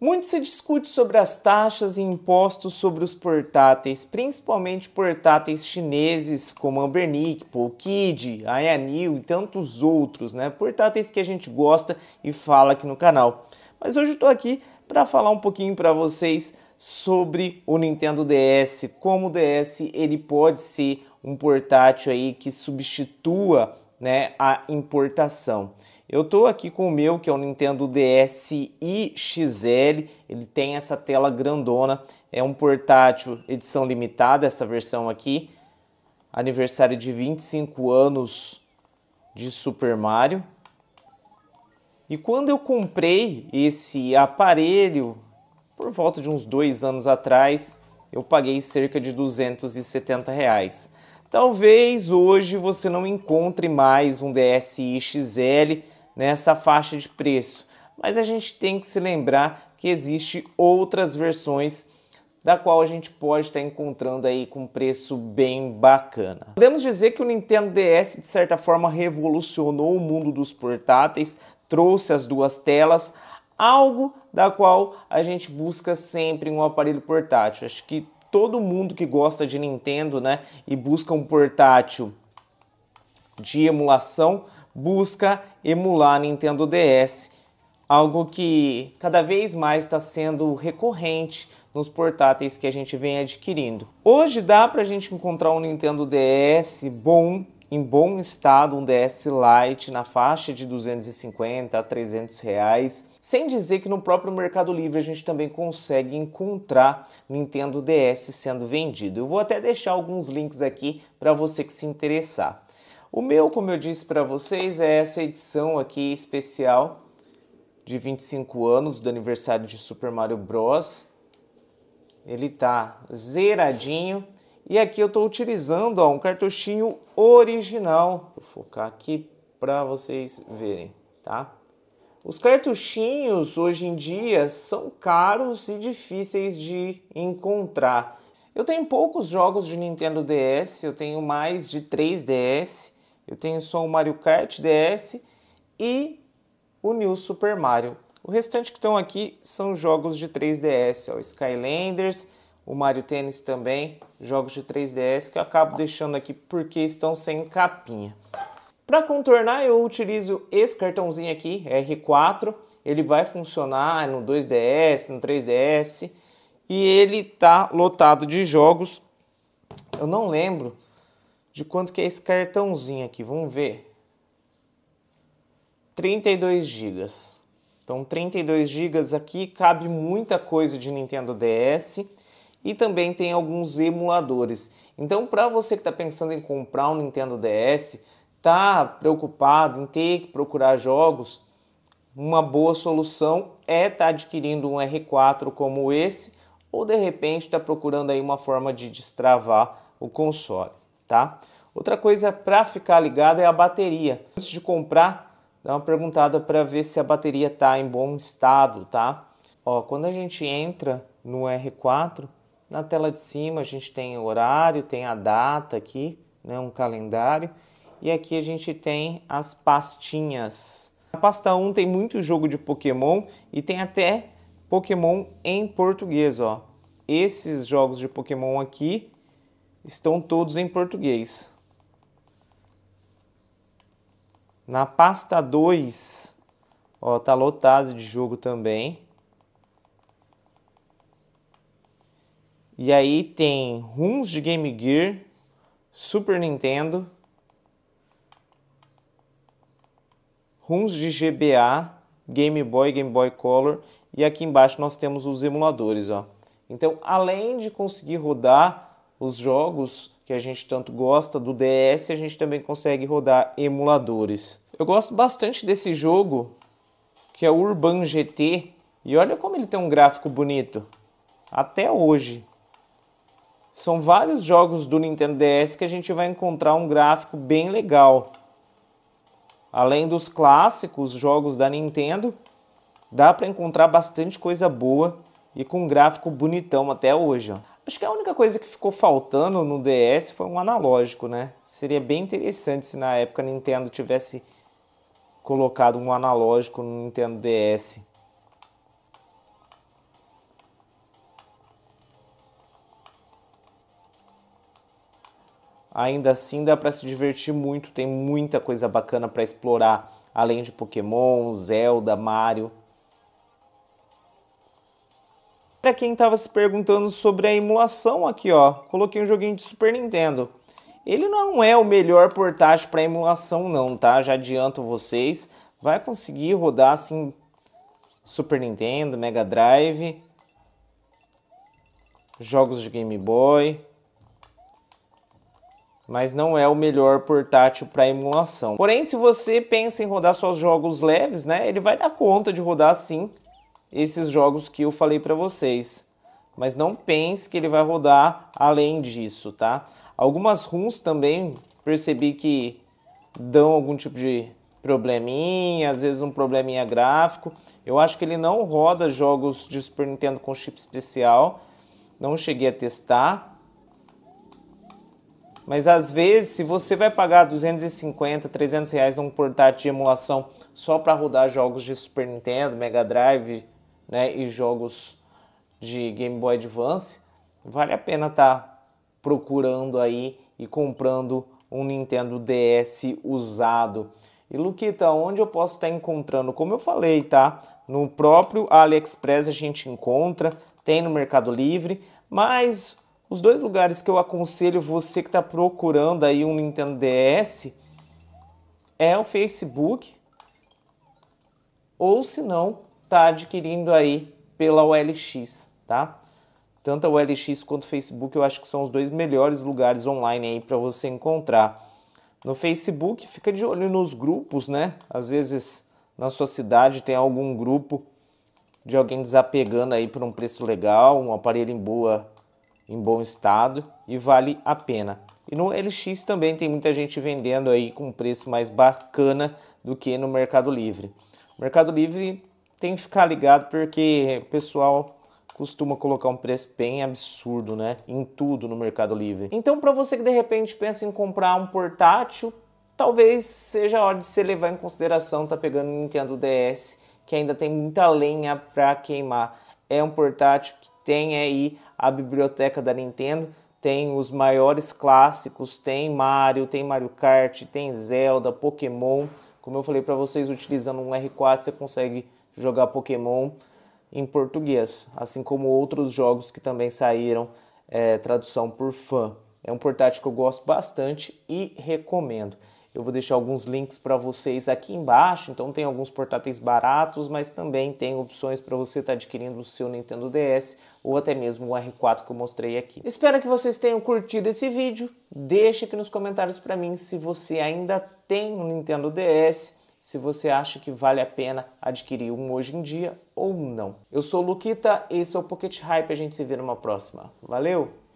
Muito se discute sobre as taxas e impostos sobre os portáteis, principalmente portáteis chineses como Ambernic, Polkid, Ayanil e tantos outros, né? Portáteis que a gente gosta e fala aqui no canal. Mas hoje eu estou aqui para falar um pouquinho para vocês sobre o Nintendo DS, como o DS ele pode ser um portátil aí que substitua, né, a importação. Eu estou aqui com o meu, que é o Nintendo DSi XL. Ele tem essa tela grandona, é um portátil edição limitada, essa versão aqui. Aniversário de 25 anos de Super Mario. E quando eu comprei esse aparelho, por volta de uns dois anos atrás, eu paguei cerca de 270 reais. Talvez hoje você não encontre mais um DSi XL nessa faixa de preço. Mas a gente tem que se lembrar que existe outras versões da qual a gente pode estar encontrando aí com um preço bem bacana. Podemos dizer que o Nintendo DS de certa forma revolucionou o mundo dos portáteis, trouxe as duas telas, algo da qual a gente busca sempre um aparelho portátil. Acho que todo mundo que gosta de Nintendo, né, e busca um portátil de emulação, busca emular Nintendo DS, algo que cada vez mais está sendo recorrente nos portáteis que a gente vem adquirindo. Hoje dá para a gente encontrar um Nintendo DS bom, em bom estado, um DS Lite na faixa de 250 a 300 reais, sem dizer que no próprio Mercado Livre a gente também consegue encontrar Nintendo DS sendo vendido. Eu vou até deixar alguns links aqui para você que se interessar. O meu, como eu disse para vocês, é essa edição aqui especial de 25 anos do aniversário de Super Mario Bros. Ele tá zeradinho e aqui eu estou utilizando ó, um cartuchinho original. Vou focar aqui para vocês verem, tá? Os cartuchinhos hoje em dia são caros e difíceis de encontrar. Eu tenho poucos jogos de Nintendo DS, eu tenho mais de 3DS eu tenho só o Mario Kart DS e o New Super Mario. O restante que estão aqui são jogos de 3DS, ó, Skylanders, o Mario Tennis também, jogos de 3DS que eu acabo deixando aqui porque estão sem capinha. Para contornar eu utilizo esse cartãozinho aqui, R4, ele vai funcionar no 2DS, no 3DS e ele tá lotado de jogos. Eu não lembro de quanto que é esse cartãozinho aqui. Vamos ver. 32 GB. Então, 32 GB aqui cabe muita coisa de Nintendo DS e também tem alguns emuladores. Então, para você que está pensando em comprar um Nintendo DS, tá preocupado em ter que procurar jogos, uma boa solução é estar tá adquirindo um R4 como esse ou de repente está procurando aí uma forma de destravar o console tá? Outra coisa para ficar ligado é a bateria. Antes de comprar, dá uma perguntada para ver se a bateria está em bom estado, tá? Ó, quando a gente entra no R4, na tela de cima a gente tem o horário, tem a data aqui, né, um calendário, e aqui a gente tem as pastinhas. A pasta 1 tem muito jogo de Pokémon e tem até Pokémon em português, ó. Esses jogos de Pokémon aqui estão todos em português. Na pasta 2, ó, tá lotado de jogo também. E aí tem runs de Game Gear, Super Nintendo, runs de GBA, Game Boy, Game Boy Color e aqui embaixo nós temos os emuladores, ó. Então, além de conseguir rodar os jogos que a gente tanto gosta do DS, a gente também consegue rodar emuladores. Eu gosto bastante desse jogo, que é o Urban GT, e olha como ele tem um gráfico bonito. Até hoje. São vários jogos do Nintendo DS que a gente vai encontrar um gráfico bem legal. Além dos clássicos jogos da Nintendo, dá para encontrar bastante coisa boa e com um gráfico bonitão até hoje. Ó. Acho que a única coisa que ficou faltando no DS foi um analógico, né? Seria bem interessante se na época a Nintendo tivesse colocado um analógico no Nintendo DS. Ainda assim dá para se divertir muito, tem muita coisa bacana para explorar, além de Pokémon, Zelda, Mario. Para quem estava se perguntando sobre a emulação aqui, ó, coloquei um joguinho de Super Nintendo. Ele não é o melhor portátil para emulação não, tá? Já adianto vocês, vai conseguir rodar assim Super Nintendo, Mega Drive, jogos de Game Boy, mas não é o melhor portátil para emulação. Porém, se você pensa em rodar só jogos leves, né, ele vai dar conta de rodar sim esses jogos que eu falei para vocês. Mas não pense que ele vai rodar além disso, tá? Algumas runs também percebi que dão algum tipo de probleminha, às vezes um probleminha gráfico. Eu acho que ele não roda jogos de Super Nintendo com chip especial. Não cheguei a testar. Mas às vezes, se você vai pagar 250, 300 reais num portátil de emulação só para rodar jogos de Super Nintendo, Mega Drive, né, e jogos de Game Boy Advance, vale a pena estar tá procurando aí e comprando um Nintendo DS usado. E Luquita, onde eu posso estar tá encontrando? Como eu falei, tá? No próprio AliExpress a gente encontra, tem no Mercado Livre, mas os dois lugares que eu aconselho você que está procurando aí um Nintendo DS é o Facebook ou se não está adquirindo aí pela OLX, tá? Tanto a OLX quanto o Facebook, eu acho que são os dois melhores lugares online aí para você encontrar. No Facebook, fica de olho nos grupos, né? Às vezes na sua cidade tem algum grupo de alguém desapegando aí por um preço legal, um aparelho em boa em bom estado e vale a pena. E no LX também tem muita gente vendendo aí com preço mais bacana do que no Mercado Livre. Mercado Livre tem que ficar ligado porque o pessoal costuma colocar um preço bem absurdo, né? Em tudo no Mercado Livre. Então, para você que de repente pensa em comprar um portátil, talvez seja a hora de você levar em consideração tá pegando o Nintendo DS, que ainda tem muita lenha para queimar. É um portátil que tem aí a biblioteca da Nintendo, tem os maiores clássicos, tem Mario, tem Mario Kart, tem Zelda, Pokémon. Como eu falei para vocês, utilizando um R4 você consegue jogar Pokémon em português, assim como outros jogos que também saíram é, tradução por fã. É um portátil que eu gosto bastante e recomendo. Eu vou deixar alguns links para vocês aqui embaixo. Então tem alguns portáteis baratos, mas também tem opções para você estar tá adquirindo o seu Nintendo DS ou até mesmo o R4 que eu mostrei aqui. Espero que vocês tenham curtido esse vídeo. Deixe aqui nos comentários para mim se você ainda tem um Nintendo DS se você acha que vale a pena adquirir um hoje em dia ou não. Eu sou o Luquita, esse é o Pocket Hype, a gente se vê numa próxima. Valeu!